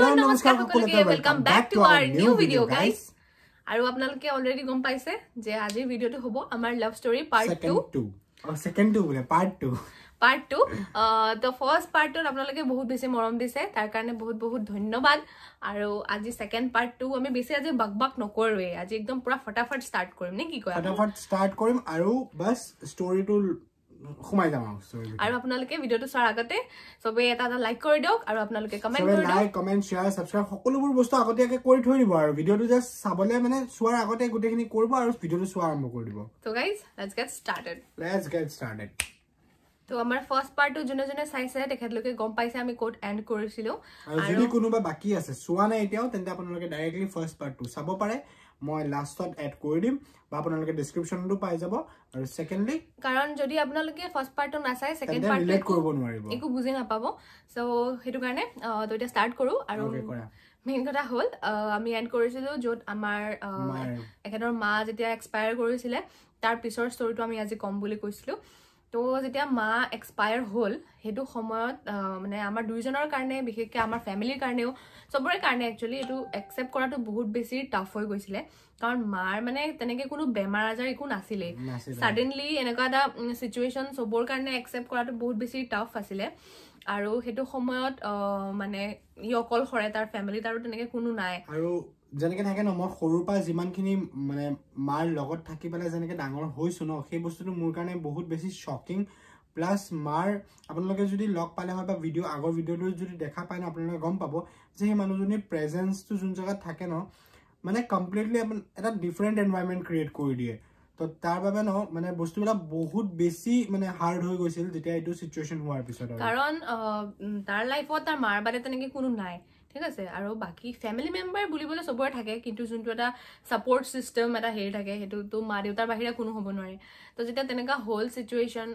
hello' নমস্কাৰ সকলোকে welcome back to our new video guys আৰু আপোনালোকে অলৰেডি গম পাইছে যে আজি ভিডিওটো হ'ব আমাৰ love story part 2 second two বোলে পাৰ্ট 2 পাৰ্ট 2 দ্য ফাৰ্স্ট পাৰ্টত আপোনালোকে বহুত বেছি মৰম দিছে তাৰ কাৰণে বহুত বহুত ধন্যবাদ আৰু আজি সেকেন্ড পাৰ্ট 2 আমি বেছি আজি বাক বাক নকৰোৱে আজি একদম পুৰা ফটাফট ষ্টাৰ্ট কৰিম নে কি কয় ফটাফট ষ্টাৰ্ট কৰিম আৰু বাস ষ্টৰীটো সোমাই যাম আৰু আৰু আপোনালোকে ভিডিঅ'টো চোৱাৰ আগতে চবেই এটা এটা লাইক কৰি দিয়ক আৰু আপোনালোকে কমেণ্ট কৰি দিয়ক লাইক কমেণ্ট শ্বেয়াৰ ছাবস্ক্ৰাইব সকলোবোৰ বস্তু আগতীয়াকৈ কৰি থৈ দিব আৰু ভিডিঅ'টো যে চাবলে মানে চোৱাৰ আগতে গোটেইখিনি কৰিব আৰু ভিডিঅ'টো চোৱা আৰম্ভ কৰি দিব তো guys let's get started let's get started তো আমাৰ ফাৰ্স্ট পাৰ্টটো জুনে জুনে চাইছে তেখেতলোকে গম পাইছে আমি কোড এন্ড কৰিছিলোঁ আৰু যদি কোনোবা বাকি আছে চোৱা নাই এতিয়াও তেন্তে আপোনালোকে ডাইৰেক্টলি ফাৰ্স্ট পাৰ্টটো চাব পাৰে মই লাষ্টত এড কৰি দিম বা আপোনালোকে ডিস্ক্ৰিপশ্যনটো পাই যাব আৰু ছেকেণ্ডলি কাৰণ যদি আপোনালোকে ফাৰ্ষ্ট পাৰ্টটো নাচায় ছেকেণ্ড পাৰ্ট কৰিব নোৱাৰিব একো বুজি নাপাব চ' সেইটো কাৰণে তো এতিয়া ষ্টাৰ্ট কৰোঁ আৰু মেইন কথা হ'ল আমি এড কৰিছিলোঁ য'ত আমাৰ এখেতৰ মা যেতিয়া এক্সপায়াৰ কৰিছিলে তাৰ পিছৰ ষ্টৰিটো আমি আজি ক'ম বুলি কৈছিলোঁ তো যেতিয়া মা এক্সপায়াৰ হ'ল সেইটো সময়ত মানে আমাৰ দুয়োজনৰ কাৰণে বিশেষকৈ আমাৰ ফেমিলিৰ কাৰণেও চবৰে কাৰণে একচুৱেলি এইটো একচেপ্ট কৰাটো বহুত বেছি টাফ হৈ গৈছিলে কাৰণ মাৰ মানে তেনেকৈ কোনো বেমাৰ আজাৰ একো নাছিলেই ছাডেনলি এনেকুৱা এটা চিটুৱেশ্যন চবৰ কাৰণে একচেপ্ট কৰাটো বহুত বেছি টাফ আছিলে আৰু সেইটো সময়ত মানে ই অকলশৰে তাৰ ফেমিলিত আৰু তেনেকৈ কোনো নাই আৰু যেনেকে থাকে ন মই সৰুৰ পৰা যিমানখিনি মানে মাৰ লগত থাকি পেলাই যেনেকে ডাঙৰ হৈছো ন সেই বস্তুটো মোৰ কাৰণে বহুত বেছি শ্বকিং প্লাছ মাৰ আপোনালোকে যদি লগ পালে হয় বা ভিডিঅ' আগৰ ভিডিঅ'টো যদি দেখা পায় ন আপোনালোকে গম পাব যে সেই মানুহজনীৰ প্ৰেজেঞ্চটো যোন জেগাত থাকে ন মানে কমপ্লিটলি এটা ডিফাৰেণ্ট এনভাইৰমেণ্ট ক্ৰিয়েট কৰি দিয়ে তো তাৰ বাবে ন মানে বস্তুবিলাক বহুত বেছি মানে হাৰ্ড হৈ গৈছিল যেতিয়া এইটো চিটুৱেশ্যন হোৱাৰ পিছত কাৰণ তাৰ লাইফত তাৰ মাৰ বাদে তেনেকে কোনো নাই ঠিক আছে আৰু বাকী ফেমিলি মেম্বাৰ বুলিবলৈ চবৰে থাকে কিন্তু যোনটো এটা ছাপৰ্ট ছিষ্টেম এটা হেৰি থাকে সেইটোতো মা দেউতাৰ বাহিৰে কোনো হ'ব নোৱাৰে তো যেতিয়া তেনেকুৱা হ'ল ছিটুৱেশ্যন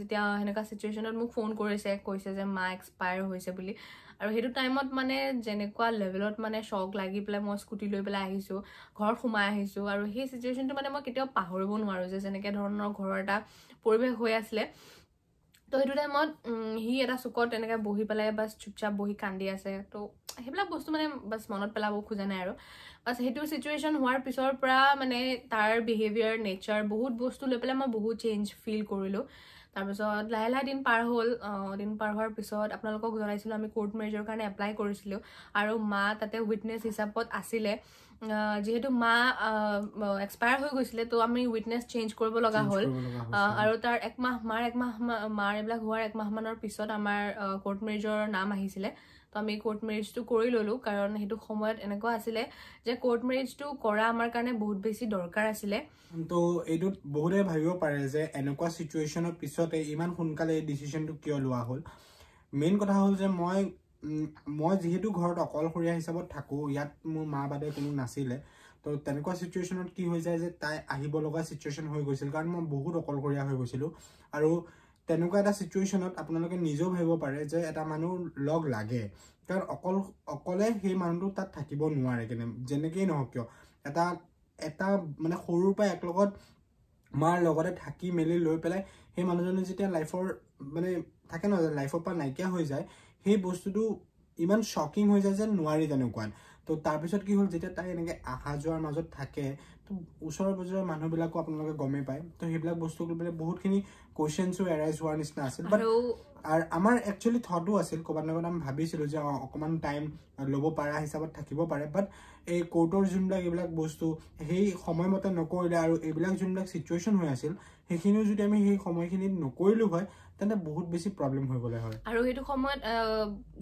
যেতিয়া সেনেকুৱা ছিটুৱেশ্যনত মোক ফোন কৰিছে কৈছে যে মা এক্সপায়াৰ হৈছে বুলি আৰু সেইটো টাইমত মানে যেনেকুৱা লেভেলত মানে শ্বক লাগি পেলাই মই স্কুটি লৈ পেলাই আহিছোঁ ঘৰত সোমাই আহিছোঁ আৰু সেই ছিটুৱেশ্যনটো মানে মই কেতিয়াও পাহৰিব নোৱাৰোঁ যে যেনেকৈ ধৰণৰ ঘৰৰ এটা পৰিৱেশ হৈ আছিলে তো সেইটো টাইমত সি এটা চুকত তেনেকৈ বহি পেলাই বাছ চুপচাপ বহি কান্দি আছে তো সেইবিলাক বস্তু মানে বাছ মনত পেলাব খোজা নাই আৰু বাছ সেইটো চিটুৱেশ্যন হোৱাৰ পিছৰ পৰা মানে তাৰ বিহেভিয়াৰ নেচাৰ বহুত বস্তু লৈ পেলাই মই বহুত চেঞ্জ ফিল কৰিলোঁ তাৰপিছত লাহে লাহে দিন পাৰ হ'ল দিন পাৰ হোৱাৰ পিছত আপোনালোকক জনাইছিলোঁ আমি কোৰ্ট মেৰেজৰ কাৰণে এপ্লাই কৰিছিলোঁ আৰু মা তাতে উইটনেছ হিচাপত আছিলে যিহেতু মা এক্সপায়াৰ হৈ গৈছিলে ত' আমি উইটনেছ চেঞ্জ কৰিব লগা হ'ল আৰু তাৰ একমাহ মাৰ একমাহ মাৰ এইবিলাক হোৱাৰ একমাহমানৰ পিছত আমাৰ ক'ৰ্ট মেৰিজৰ নাম আহিছিলে ত' আমি কৰ্ট মেৰিজটো কৰি ল'লোঁ কাৰণ সেইটো সময়ত এনেকুৱা আছিলে যে কৰ্ট মেৰিজটো কৰা আমাৰ কাৰণে বহুত বেছি দৰকাৰ আছিলে ত' এইটোত বহুতে ভাবিব পাৰে যে এনেকুৱা চিটুৱেশ্যনৰ পিছতে ইমান সোনকালে এই ডিচিশ্যনটো কিয় লোৱা হ'ল মেইন কথা হ'ল যে মই মই যিহেতু ঘৰত অকলশৰীয়া হিচাপত থাকোঁ ইয়াত মোৰ মা বাদে কোনো নাছিলে তো তেনেকুৱা চিটুৱেশ্যনত কি হৈ যায় যে তাই আহিব লগা চিটুৱেশ্যন হৈ গৈছিল কাৰণ মই বহুত অকলশৰীয়া হৈ গৈছিলোঁ আৰু তেনেকুৱা এটা চিটুৱেশ্যনত আপোনালোকে নিজেও ভাবিব পাৰে যে এটা মানুহ লগ লাগে কাৰণ অকল অকলে সেই মানুহটো তাত থাকিব নোৱাৰে কেনে যেনেকেই নহওক কিয় এটা এটা মানে সৰুৰ পৰা একলগত মাৰ লগতে থাকি মেলি লৈ পেলাই সেই মানুহজনে যেতিয়া লাইফৰ মানে থাকে ন লাইফৰ পৰা নাইকিয়া হৈ যায় সেই বস্তুটো ইমান শ্বকিং হৈ যায় যে নোৱাৰি তেনেকুৱা তো তাৰপিছত কি হ'ল যেতিয়া তাই এনেকৈ অহা যোৱাৰ মাজত থাকে তো ওচৰৰ পাজৰৰ মানুহবিলাকো আপোনালোকে গমেই পায় তো সেইবিলাক বস্তু মানে বহুতখিনি কুৱেশ্যনছো এৰাইজ হোৱাৰ নিচিনা আছিল বাট আৰু আমাৰ একচুৱেলি থটো আছিল ক'ৰবাত নহ'বা আমি ভাবিছিলোঁ যে অঁ অকণমান টাইম ল'ব পাৰা হিচাপত থাকিব পাৰে বাট এই কোৰ্টৰ যোনবিলাক এইবিলাক বস্তু সেই সময়মতে নকৰিলে আৰু এইবিলাক যোনবিলাক চিটুৱেশ্যন হৈ আছিল সেইখিনিও যদি আমি সেই সময়খিনিত নকৰিলোঁ হয় তেন্তে বহুত বেছি প্ৰব্লেম হৈ গ'লে হয় আৰু সেইটো সময়ত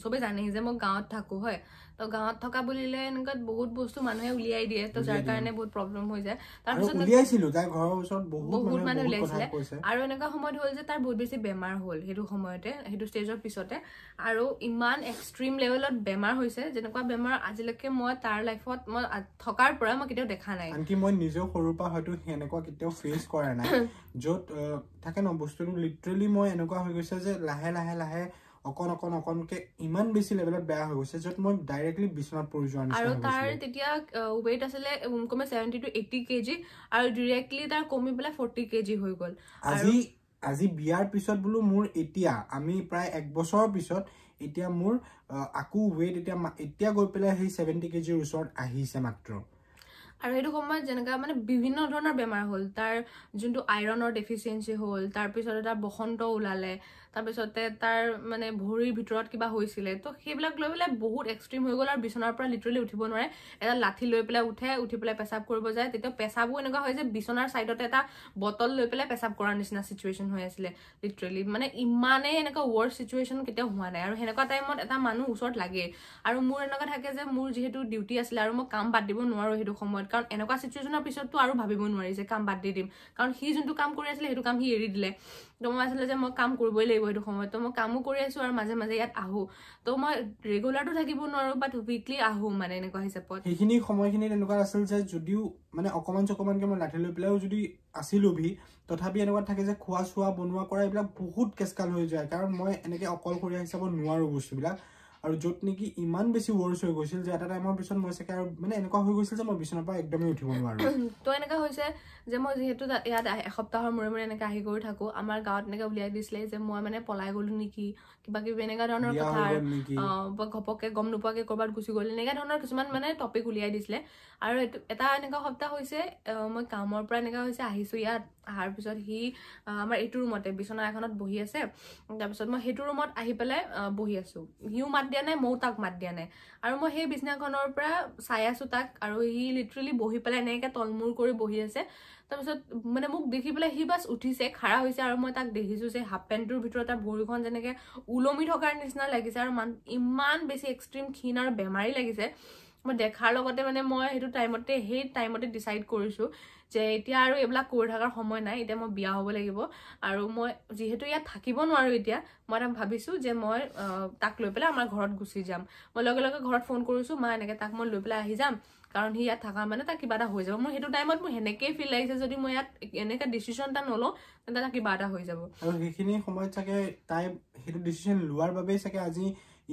চবেই জানেই যে মই গাঁৱত থাকোঁ হয় তো গাঁৱত থকা বুলিলে এনেকুৱা বহুত বস্তু মানুহে উলিয়াই দিয়ে তো যাৰ কাৰণে বহুত প্ৰব্লেম হৈ যায় তাৰপিছত উলিয়াইছিলোঁ তাৰ ঘৰৰ ওচৰত বহুত মানুহ উলিয়াইছিলে আৰু এনেকুৱা সময়ত হ'ল যে তাৰ বহুত বেছি বেমাৰ হ'ল সেইটো সময়তে সেইটো ষ্টেজৰ পিছতে আৰু ইমান এক্সট্ৰিম লেভেলত বেমাৰ হৈছে যেনেকুৱা বেমাৰ আজিলৈকে মই তাৰ লাইফত লাইফত মই থকাৰ পৰা মই কেতিয়াও দেখা নাই আনকি মই নিজেও সৰুৰ পৰা হয়তো সেনেকুৱা কেতিয়াও ফেচ কৰা নাই য'ত থাকে ন বস্তুটো লিটাৰেলি মই এনেকুৱা হৈ গৈছে যে লাহে লাহে লাহে অকণ অকণ অকণকে ইমান বেছি লেভেলত বেয়া হৈ গৈছে য'ত মই ডাইৰেক্টলি বিচনাত পৰি যোৱা আৰু তাৰ তেতিয়া ৱেইট আছিলে কমে ছেভেণ্টি টু এইটি কেজি আৰু ডিৰেক্টলি তাৰ কমি পেলাই ফৰ্টি কেজি হৈ গ'ল আজি আজি বিয়াৰ পিছত বোলো মোৰ এতিয়া আমি প্ৰায় এক বছৰৰ পিছত এতিয়া মোৰ আকৌ ৱেইট এতিয়া এতিয়া গৈ পেলাই সেই ছেভেণ্টি কেজিৰ ওচৰত আহিছে মাত্ৰ আৰু সেইটো সময়ত যেনেকুৱা মানে বিভিন্ন ধৰণৰ বেমাৰ হ'ল তাৰ যোনটো আইৰণৰ ডেফিচিয়েঞ্চি হ'ল তাৰপিছত এটা বসন্ত ওলালে তাৰপিছতে তাৰ মানে ভৰিৰ ভিতৰত কিবা হৈছিলে তো সেইবিলাক লৈ পেলাই বহুত এক্সট্ৰিম হৈ গ'ল আৰু বিচনাৰ পৰা লিটাৰেলি উঠিব নোৱাৰে এটা লাঠি লৈ পেলাই উঠে উঠি পেলাই পেচাব কৰিব যায় তেতিয়া পেচাবো এনেকুৱা হয় যে বিচনাৰ ছাইডতে এটা বটল লৈ পেলাই পেচাব কৰাৰ নিচিনা চিটুৱেশ্যন হৈ আছিলে লিটাৰেলি মানে ইমানেই এনেকুৱা ৱৰ্ষ চিটুৱেশ্যন কেতিয়াও হোৱা নাই আৰু সেনেকুৱা টাইমত এটা মানুহ ওচৰত লাগে আৰু মোৰ এনেকুৱা থাকে যে মোৰ যিহেতু ডিউটি আছিলে আৰু মই কাম বাদ দিব নোৱাৰোঁ সেইটো সময়ত কাৰণ এনেকুৱা চিটুৱেশ্যনৰ পিছততো আৰু ভাবিব নোৱাৰি যে কাম বাদ দি দিম কাৰণ সি যোনটো কাম কৰি আছিলে সেইটো কাম সি এৰি দিলে তো মই আছিলে যে মই কাম কৰিবই লাগিব থাকিব সেইটো সময়ত তো মই কামো কৰি আছোঁ আৰু মাজে মাজে ইয়াত আহোঁ তো মই ৰেগুলাৰটো থাকিব নোৱাৰোঁ বাট উইকলি আহোঁ মানে এনেকুৱা হিচাপত সেইখিনি সময়খিনিত এনেকুৱা আছিল যে যদিও মানে অকণমান চকমানকৈ মই লাঠি লৈ পেলাইও যদি আছিলো ভি তথাপি এনেকুৱা থাকে যে খোৱা চোৱা বনোৱা কৰা এইবিলাক বহুত কেচকাল হৈ যায় কাৰণ মই এনেকৈ অকলশৰীয়া হিচাপত নোৱাৰোঁ বস্তুবিলাক আৰু য'ত নেকি ইমান বেছি ৱৰ্ছ হৈ গৈছিল যে এটা টাইমৰ পিছত মই চাগে আৰু মানে এনেকুৱা হৈ গৈছিল যে মই বিচনাৰ পৰা একদমেই উঠিব নোৱাৰোঁ তো এনেকুৱা হৈছে যে মই যিহেতু ইয়াত এসপ্তাহৰ মূৰে মূৰে এনেকৈ আহি কৰি থাকোঁ আমাৰ গাঁৱত এনেকৈ উলিয়াই দিছিলে যে মই মানে পলাই গ'লো নেকি কিবা কিবি এনেকুৱা ধৰণৰ কথা ঘপককৈ গম নোপোৱাকৈ ক'ৰবাত গুচি গ'ল এনেকুৱা ধৰণৰ কিছুমান মানে টপিক উলিয়াই দিছিলে আৰু এইটো এটা এনেকুৱা সপ্তাহ হৈছে মই কামৰ পৰা এনেকুৱা হৈছে আহিছোঁ ইয়াত অহাৰ পিছত সি আমাৰ এইটো ৰুমতে বিচনা এখনত বহি আছে তাৰপিছত মই সেইটো ৰুমত আহি পেলাই বহি আছোঁ সিও মাত দিয়া নাই ময়ো তাক মাত দিয়া নাই আৰু মই সেই বিচনাখনৰ পৰা চাই আছোঁ তাক আৰু সি লিটাৰেলি বহি পেলাই এনেকৈ তলমূৰ কৰি বহি আছে তাৰপিছত মানে মোক দেখি পেলাই সি বাছ উঠিছে খাৰা হৈছে আৰু মই তাক দেখিছোঁ যে হাফ পেণ্টটোৰ ভিতৰত তাৰ ভৰিখন যেনেকৈ ওলমি থকাৰ নিচিনা লাগিছে আৰু মান ইমান বেছি এক্সট্ৰিম ক্ষীণ আৰু বেমাৰী লাগিছে মই দেখাৰ লগতে মানে মই সেইটো টাইমতে সেই টাইমতে ডিচাইড কৰিছোঁ যে এতিয়া আৰু এইবিলাক কৰি থকাৰ সময় নাই এতিয়া মই বিয়া হ'ব লাগিব আৰু মই যিহেতু ইয়াত থাকিব নোৱাৰোঁ এতিয়া মই তাক ভাবিছোঁ যে মই তাক লৈ পেলাই আমাৰ ঘৰত গুচি যাম মই লগে লগে ঘৰত ফোন কৰিছোঁ মা এনেকৈ তাক মই লৈ পেলাই আহি যাম কাৰণ সি ইয়াত থকা মানে তাক কিবা এটা হৈ যাব মোৰ সেইটো টাইমত মোৰ সেনেকেই ফিল লাগিছে যদি মই ইয়াত এনেকৈ ডিচিশ্যন এটা নলওঁ তেন্তে তাক কিবা এটা হৈ যাব আৰু সেইখিনি সময়ত চাগে তাই সেইটো ডিচিশ্যন লোৱাৰ বাবেই চাগে আজি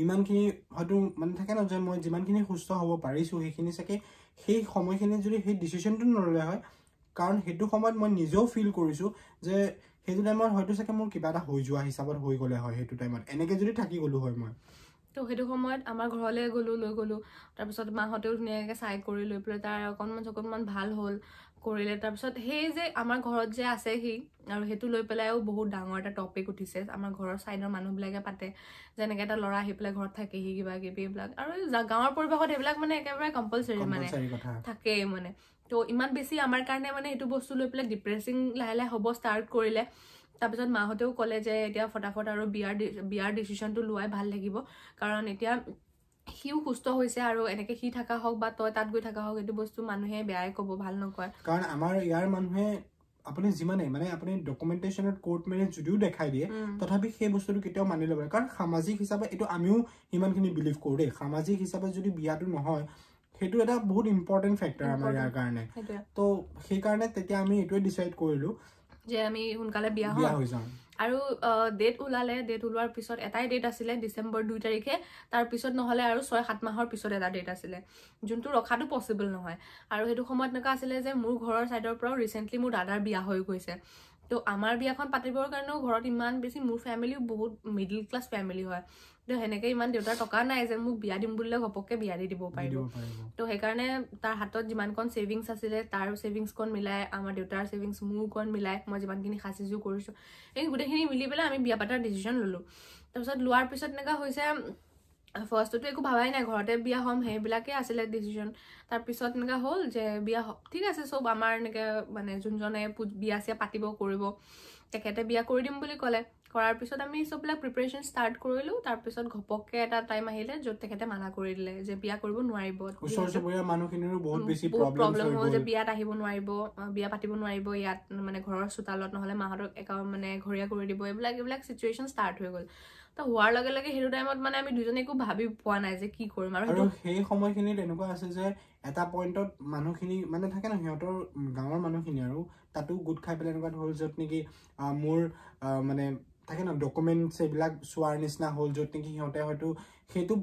ইমানখিনি হয়তো মানে থাকে ন যে মই যিমানখিনি সুস্থ হ'ব পাৰিছোঁ সেইখিনি চাগে সেই সময়খিনিত যদি সেই ডিচিশ্যনটো নল'লে হয় কাৰণ সেইটো সময়ত মই নিজেও ফিল কৰিছোঁ যে সেইটো টাইমত হয়তো চাগে মোৰ কিবা এটা হৈ যোৱা হিচাপত হৈ গ'লে হয় সেইটো টাইমত এনেকৈ যদি থাকি গ'লোঁ হয় মই ত' সেইটো সময়ত আমাৰ ঘৰলৈ গ'লোঁ লৈ গ'লোঁ তাৰপিছত মাহঁতেও ধুনীয়াকৈ চাই কৰি লৈ পেলাই তাৰ অকণমান চকণমান ভাল হ'ল কৰিলে তাৰপিছত সেই যে আমাৰ ঘৰত যে আছে সি আৰু সেইটো লৈ পেলাইও বহুত ডাঙৰ এটা টপিক উঠিছে আমাৰ ঘৰৰ ছাইডৰ মানুহবিলাকে পাতে যেনেকৈ এটা ল'ৰা আহি পেলাই ঘৰত থাকেহি কিবা কিবি এইবিলাক আৰু গাঁৱৰ পৰিৱেশত সেইবিলাক মানে একেবাৰে কম্পালচৰি মানে থাকেই মানে ত' ইমান বেছি আমাৰ কাৰণে মানে সেইটো বস্তু লৈ পেলাই ডিপ্ৰেছিং লাহে লাহে হ'ব ষ্টাৰ্ট কৰিলে তাৰপিছত মাহঁতেও ক'লে যে এতিয়া ফটাফট আৰু বিয়াৰ বিয়াৰ ডিচিশ্যনটো লোৱাই ভাল লাগিব কাৰণ এতিয়া সিও সুস্থ হৈছে আৰু এনেকে সি থাকা হওক বা তই তাত গৈ থাকা হওক এইটো বস্তু মানুহে বেয়াই ক'ব ভাল নকয় কাৰণ আমাৰ ইয়াৰ মানুহে আপুনি যিমানে মানে আপুনি ডকুমেণ্টেশ্যনত কোৰ্ট মেৰেজ যদিও দেখাই দিয়ে তথাপি সেই বস্তুটো কেতিয়াও মানি ল'ব কাৰণ সামাজিক হিচাপে এইটো আমিও সিমানখিনি বিলিভ কৰোঁ দেই সামাজিক হিচাপে যদি বিয়াটো নহয় সেইটো এটা বহুত ইম্পৰ্টেণ্ট ফেক্টৰ আমাৰ ইয়াৰ কাৰণে ত' সেইকাৰণে তেতিয়া আমি এইটোৱে ডিচাইড কৰিলোঁ যে আমি সোনকালে বিয়া হওঁ আৰু ডেট ওলালে ডেট ওলোৱাৰ পিছত এটাই ডেট আছিলে ডিচেম্বৰ দুই তাৰিখে তাৰ পিছত নহ'লে আৰু ছয় সাত মাহৰ পিছত এটা ডেট আছিলে যোনটো ৰখাটো পচিবল নহয় আৰু সেইটো সময়ত এনেকুৱা আছিলে যে মোৰ ঘৰৰ ছাইডৰ পৰাও ৰিচেণ্টলি মোৰ দাদাৰ বিয়া হৈ গৈছে তো আমাৰ বিয়াখন পাতিবৰ কাৰণেও ঘৰত ইমান বেছি মোৰ ফেমিলিও বহুত মিডিল ক্লাছ ফেমিলি হয় তো সেনেকে ইমান দেউতাৰ টকা নাই যে মোক বিয়া দিম বুলিলে ঘপককে বিয়া দি দিব পাৰিব তো সেইকাৰণে তাৰ হাতত যিমানকণ ছেভিংছ আছিলে তাৰ ছেভিংছকণ মিলাই আমাৰ দেউতাৰ ছেভিংছ মোৰ কণ মিলাই মই যিমানখিনি সাঁচিছো কৰিছোঁ সেই গোটেইখিনি মিলি পেলাই আমি বিয়া পাতাৰ ডিচিশ্যন ল'লোঁ তাৰপিছত লোৱাৰ পিছত এনেকুৱা হৈছে ফাৰ্ষ্টতো একো ভাবাই নাই ঘৰতে বিয়া হ'ম সেইবিলাকেই আছিলে ডিচিশ্যন তাৰপিছত এনেকৈ হ'ল যে বিয়া ঠিক আছে চব আমাৰ এনেকৈ মানে যোনজনে বিয়া চিয়া পাতিব কৰিব তেখেতে বিয়া কৰি দিম বুলি ক'লে কৰাৰ পিছত আমি চববিলাক প্ৰিপেৰেশ্যন ষ্টাৰ্ট কৰিলোঁ তাৰপিছত ঘপককৈ এটা টাইম আহিলে য'ত তেখেতে মানা কৰি দিলে যে বিয়া কৰিব নোৱাৰিব প্ৰব্লেম হ'ল যে বিয়াত আহিব নোৱাৰিব বিয়া পাতিব নোৱাৰিব ইয়াত মানে ঘৰৰ চোতালত নহ'লে মাহঁতক একাউণ্ট মানে ঘৰীয়া কৰি দিব এইবিলাক এইবিলাক চিটুৱেশ্যন ষ্টাৰ্ট হৈ গ'ল হোৱাৰ লগে লগে সেইটো টাইমত মানে আমি দুজনীকো ভাবি পোৱা নাই যে কি কৰিম আৰু সেই সময়খিনিত এনেকুৱা আছে যে এটা পইণ্টত মানুহখিনি মানে থাকে ন সিহঁতৰ গাঁৱৰ মানুহখিনি আৰু তাতো গোট খাই পেলাই এনেকুৱা ধৰক য'ত নেকি মোৰ মানে থাকে ন ডকুমেণ্টছ এইবিলাক চোৱাৰ নিচিনা হ'ল য'ত নেকি সিহঁতে হয়তো সেইটো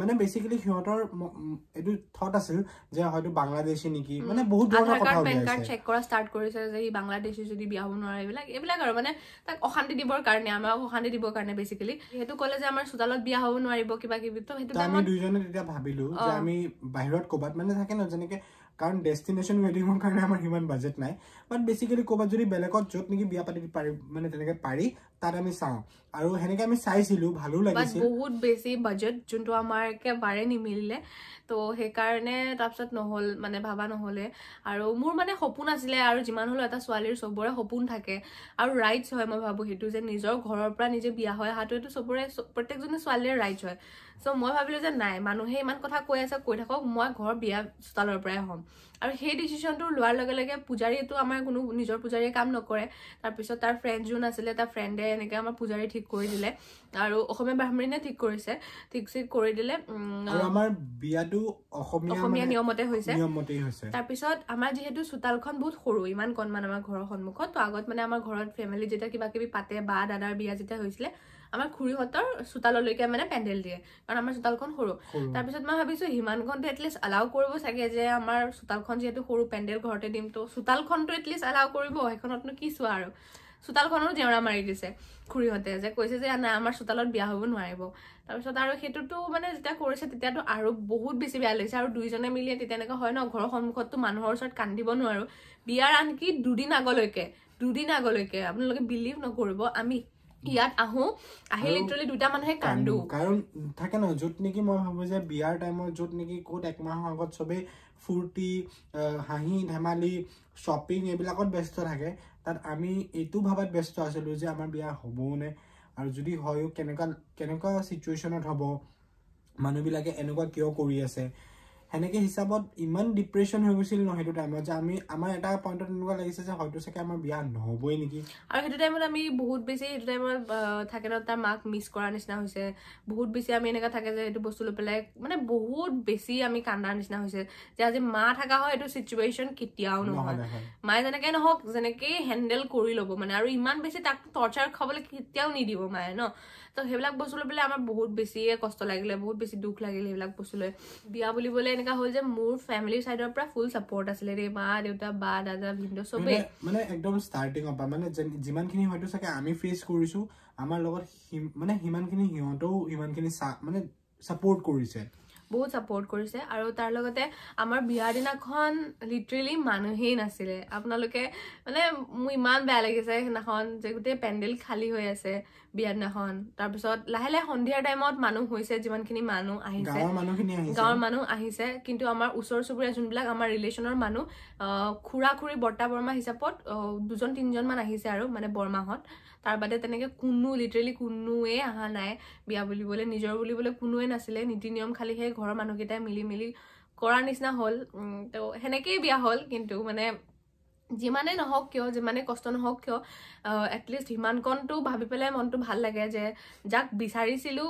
মানে বেচিকেলি সিহঁতৰ এইটো থট আছিল যে হয়তো বাংলাদেশী নেকি মানে বহুত ধৰণৰ কথা বেংক কাৰ্ড চেক কৰা ষ্টাৰ্ট কৰিছে যে সি বাংলাদেশী যদি বিয়া হ'ব নোৱাৰে এইবিলাক এইবিলাক আৰু মানে তাক অশান্তি দিবৰ কাৰণে আমাক অশান্তি দিবৰ কাৰণে বেচিকেলি সেইটো ক'লে যে আমাৰ চোতালত বিয়া হ'ব নোৱাৰিব কিবা কিবি তো সেইটো আমি দুইজনে তেতিয়া ভাবিলো যে আমি বাহিৰত ক'ৰবাত মানে থাকে ন যেনেকে কাৰণ ডেষ্টিনেশ্যন ৱেডিঙৰ কাৰণে আমাৰ সিমান বাজেট নাই বাট বেছিকেলি ক'ৰবাত যদি বেলেগত য'ত নেকি বিয়া পাতি পাৰি মানে তেনেকে পাৰি তাত আমি চাওঁ আৰু সেনেকে আমি চাইছিলো ভালো লাগিছিল বহুত বেছি বাজেট যোনটো আমাৰ একেবাৰে নিমিলিলে ত' সেইকাৰণে তাৰপিছত নহ'ল মানে ভাবা নহ'লে আৰু মোৰ মানে সপোন আছিলে আৰু যিমান হ'লেও এটা ছোৱালীৰ চবৰে সপোন থাকে আৰু ৰাইটছ হয় মই ভাবোঁ সেইটো যে নিজৰ ঘৰৰ পৰা নিজে বিয়া হয় অহাটো সেইটো চবৰে প্ৰত্যেকজনী ছোৱালীৰে ৰাইটছ হয় চ' মই ভাবিলো যে নাই মানুহে ইমান কথা কৈ আছে কৈ থাকক মই ঘৰ বিয়া চোতালৰ পৰাই হ'ম আৰু সেই ডিচিশ্যনটো লোৱাৰ লগে লগে পূজাৰীয়েতো আমাৰ কোনো নিজৰ পূজাৰীয়ে কাম নকৰে তাৰপিছত তাৰ ফ্ৰেণ্ড যোন আছিলে তাৰ ফ্ৰেণ্ডে এনেকৈ আমাৰ পূজাৰী ঠিক কৰি দিলে আৰু অসমীয়া ব্ৰাহ্মণীনে ঠিক কৰিছে ঠিক চিক কৰি দিলে অসমীয়া নিয়মতে হৈছে তাৰপিছত আমাৰ যিহেতু চোতালখন বহুত সৰু ইমান কণমান আমাৰ ঘৰৰ সন্মুখত ত' আগত মানে আমাৰ ঘৰত ফেমিলি যেতিয়া কিবা কিবি পাতে বা দাদাৰ বিয়া যেতিয়া হৈছিলে আমাৰ খুৰীহঁতৰ চোতাললৈকে মানে পেণ্ডেল দিয়ে কাৰণ আমাৰ চোতালখন সৰু তাৰপিছত মই ভাবিছোঁ সিমানখনতে এটলিষ্ট এলাউ কৰিব চাগে যে আমাৰ চোতালখন যিহেতু সৰু পেণ্ডেল ঘৰতে দিম তো চোতালখনটো এটলিষ্ট এলাউ কৰিব সেইখনতনো কি চোৱা আৰু চোতালখনো জেওৰা মাৰি দিছে খুৰীহঁতে যে কৈছে যে নাই আমাৰ চোতালত বিয়া হ'ব নোৱাৰিব তাৰপিছত আৰু সেইটোতো মানে যেতিয়া কৰিছে তেতিয়াতো আৰু বহুত বেছি বেয়া লাগিছে আৰু দুইজনে মিলি তেতিয়া এনেকুৱা হয় ন ঘৰৰ সন্মুখততো মানুহৰ ওচৰত কান্দিব নোৱাৰোঁ বিয়াৰ আনকি দুদিন আগলৈকে দুদিন আগলৈকে আপোনালোকে বিলিভ নকৰিব আমি ইয়াত আহো আহি লিটাৰেলি দুটা মানুহে কান্দো কাৰণ থাকে ন য'ত নেকি মই ভাবো যে বিয়াৰ টাইমত য'ত নেকি ক'ত একমাহৰ আগত চবেই ফূৰ্তি হাঁহি ধেমালি শ্বপিং এইবিলাকত ব্যস্ত থাকে তাত আমি এইটো ভাবাত ব্যস্ত আছিলোঁ যে আমাৰ বিয়া হ'বও নে আৰু যদি হয় কেনেকুৱা কেনেকুৱা চিটুৱেশ্যনত হ'ব মানুহবিলাকে এনেকুৱা কিয় কৰি আছে সেনেকৈ হিচাপত ইমান ডিপ্ৰেশ্যন হৈ গৈছিল ন সেইটো টাইমত যে আমি আমাৰ এটা পইণ্টত এনেকুৱা লাগিছে যে হয়তো চাগে আমাৰ বিয়া নহ'বই নেকি আৰু সেইটো টাইমত আমি বহুত বেছি সেইটো টাইমত থাকে ন তাৰ মাক মিছ কৰাৰ নিচিনা হৈছে বহুত বেছি আমি এনেকুৱা থাকে যে এইটো বস্তু লৈ পেলাই মানে বহুত বেছি আমি কান্দাৰ নিচিনা হৈছে যে আজি মা থকা হয় এইটো চিটুৱেশ্যন কেতিয়াও নহয় মায়ে যেনেকৈ নহওক যেনেকেই হেণ্ডেল কৰি ল'ব মানে আৰু ইমান বেছি তাক টৰ্চাৰ খাবলৈ কেতিয়াও নিদিব মায়ে ন তো সেইবিলাক বস্তু লৈ পেলাই আমাৰ বহুত বেছিয়ে কষ্ট লাগিলে বহুত বেছি দুখ লাগিলে সেইবিলাক বস্তু লৈ বিয়া বুলিবলৈ এনেকুৱা হ'ল যে মোৰ ফেমিলিৰ চাইডৰ পৰা ফুল ছাপৰ্ট আছিলে দেই মা দেউতা বা দাদা ভিন্দ চবেই মানে একদম ষ্টাৰ্টিঙৰ পৰা মানে যিমানখিনি হয়তো চাগে আমি ফেচ কৰিছো আমাৰ লগত মানে সিমানখিনি সিহঁতেও ইমানখিনি মানে ছাপৰ্ট কৰিছে বহুত ছাপৰ্ট কৰিছে আৰু তাৰ লগতে আমাৰ বিয়াৰ দিনাখন লিটাৰেলি মানুহেই নাছিলে আপোনালোকে মানে মোৰ ইমান বেয়া লাগিছে সেইদিনাখন যে গোটেই পেণ্ডেল খালী হৈ আছে বিয়াৰ দিনাখন তাৰপিছত লাহে লাহে সন্ধিয়াৰ টাইমত মানুহ হৈছে যিমানখিনি মানুহ আহিছে গাঁৱৰ মানুহ আহিছে কিন্তু আমাৰ ওচৰ চুবুৰীয়া যোনবিলাক আমাৰ ৰিলেশ্যনৰ মানুহ খুৰা খুৰী বৰ্তা বৰমা হিচাপত দুজন তিনিজনমান আহিছে আৰু মানে বৰমাহঁত তাৰ বাদে তেনেকে কোনো লিটাৰেলি কোনোৱে অহা নাই বিয়া বুলিবলৈ নিজৰ বুলিবলৈ কোনোৱে নাছিলে নীতি নিয়ম খালি সেই ঘৰৰ মানুহকেইটাই মিলি মিলি কৰাৰ নিচিনা হ'ল তো সেনেকেই বিয়া হ'ল কিন্তু মানে যিমানে নহওক কিয় যিমানে কষ্ট নহওক কিয় এটলিষ্ট সিমানকণটো ভাবি পেলাই মনটো ভাল লাগে যে যাক বিচাৰিছিলোঁ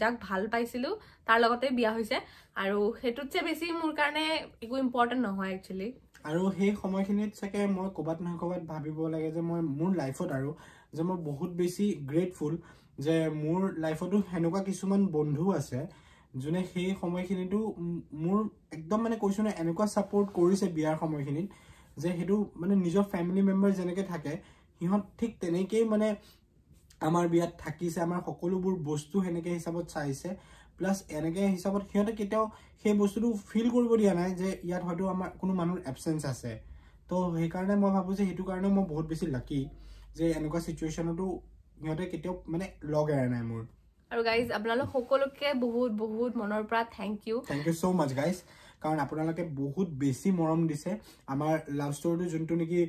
যাক ভাল পাইছিলোঁ তাৰ লগতে বিয়া হৈছে আৰু সেইটোতচে বেছি মোৰ কাৰণে একো ইম্পৰ্টেণ্ট নহয় একচুৱেলি আৰু সেই সময়খিনিত চাগে মই ক'ৰবাত নহয় ক'ৰবাত ভাবিব লাগে যে মই মোৰ লাইফত আৰু যে মই বহুত বেছি গ্ৰেটফুল যে মোৰ লাইফতো সেনেকুৱা কিছুমান বন্ধু আছে যোনে সেই সময়খিনিতো মোৰ একদম মানে কৈছোঁ নহয় এনেকুৱা ছাপৰ্ট কৰিছে বিয়াৰ সময়খিনিত যে সেইটো মানে নিজৰ ফেমিলি মেম্বাৰ যেনেকৈ থাকে সিহঁত ঠিক তেনেকৈয়ে মানে আমাৰ বিয়াত থাকিছে আমাৰ সকলোবোৰ বস্তু সেনেকৈ হিচাপত চাইছে প্লাছ এনেকৈ হিচাপত সিহঁতে কেতিয়াও সেই বস্তুটো ফিল কৰিব দিয়া নাই যে ইয়াত হয়তো আমাৰ কোনো মানুহৰ এবচেঞ্চ আছে তো সেইকাৰণে মই ভাবোঁ যে সেইটো কাৰণে মই বহুত বেছি লাকি যে এনেকুৱা চিটুৱেশ্যনতো সিহঁতে কেতিয়াও মানে লগ এৰা নাই মোৰ আৰু গাইজ আপোনালোক সকলোকে বহুত বহুত মনৰ পৰা thank you thank you so' much guys কাৰণ আপোনালোকে বহুত বেছি মৰম দিছে আমাৰ লাভ ষ্টৰিটো যোনটো নেকি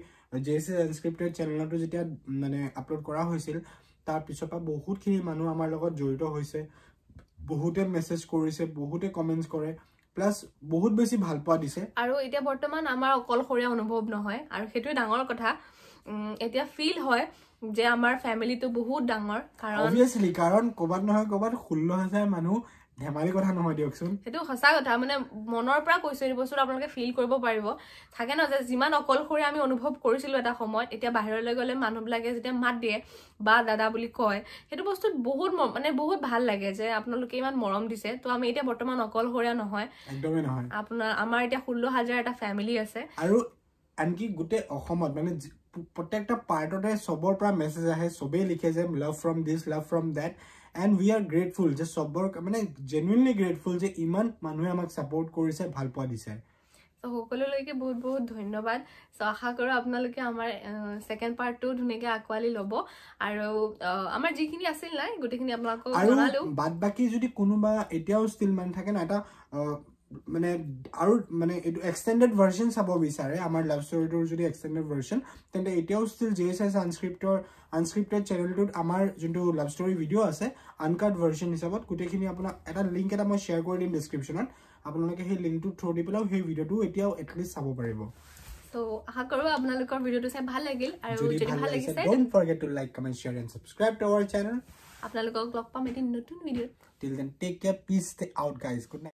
জে চি এনস্ক্ৰিপ্টেড চেনেলতো যেতিয়া মানে আপলোড কৰা হৈছিল তাৰপিছৰ পৰা বহুতখিনি মানুহ আমাৰ লগত জড়িত হৈছে বহুতে মেছেজ কৰিছে বহুতে কমেণ্টছ কৰে প্লাছ বহুত বেছি ভাল পোৱা দিছে আৰু এতিয়া বৰ্তমান আমাৰ অকলশৰীয়া অনুভৱ নহয় আৰু সেইটোৱে ডাঙৰ কথা এতিয়া ফিল হয় যে আমাৰ ফেমিলিটো বহুত ডাঙৰ কাৰণ কাৰণ ক'ৰবাত নহয় ক'ৰবাত ষোল্ল হাজাৰ মানুহ ধেমালি কথা নহয় দিয়কচোন সেইটো সঁচা কথা মানে মনৰ পৰা কৈছোঁ বস্তুটো আপোনালোকে ফিল কৰিব পাৰিব থাকে ন যে যিমান অকলশৰীয়া আমি অনুভৱ কৰিছিলোঁ এটা সময়ত এতিয়া বাহিৰলৈ গ'লে মানুহবিলাকে যেতিয়া মাত দিয়ে বা দাদা বুলি কয় সেইটো বস্তুত বহুত মানে বহুত ভাল লাগে যে আপোনালোকে ইমান মৰম দিছে তো আমি এতিয়া বৰ্তমান অকলশৰীয়া নহয় একদমেই নহয় আপোনাৰ আমাৰ এতিয়া ষোল্ল হাজাৰ এটা ফেমিলি আছে আৰু আনকি গোটেই অসমত মানে প্ৰত্যেকটা পাৰ্টতে চবৰ পৰা মেছেজ আহে চবেই লিখে যে love from this love from that and we are grateful যে চবৰ মানে জেনুইনলি গ্ৰেটফুল যে ইমান মানুহে আমাক ছাপৰ্ট কৰিছে ভাল পোৱা দিছে সকলোলৈকে বহুত বহুত ধন্যবাদ চ' আশা কৰোঁ আপোনালোকে আমাৰ ছেকেণ্ড পাৰ্টটো ধুনীয়াকৈ আঁকোৱালি ল'ব আৰু আমাৰ যিখিনি আছিল নাই গোটেইখিনি আপোনালোকক বাদ বাকী যদি কোনোবা এতিয়াও ষ্টিল মানে থাকে ন এটা মানে আৰু মানে এইটো এক্সটেণ্ডেড ভাৰ্চন চাব বিচাৰে আমাৰ লাভ ষ্টৰিটোৰ যদি এক্সটেণ্ডেড ভাৰ্চন তেন্তে এতিয়াও ষ্টিল জে এছ এছ আনস্ক্ৰিপ্টৰ আনস্ক্ৰিপ্টেড চেনেলটোত আমাৰ যোনটো লাভ ষ্টৰী ভিডিঅ' আছে আনকাট ভাৰ্চন হিচাপত গোটেইখিনি আপোনাক এটা লিংক এটা মই শ্বেয়াৰ কৰি দিম ডিছক্ৰিপশ্যনত আপোনালোকে সেই লিংকটোত থ্ৰ' দি পেলাইও সেই ভিডিঅ'টো এতিয়াও এটলিষ্ট চাব পাৰিব আপোনালোকক লগ পাম এদিন নতুন ভিডিঅ'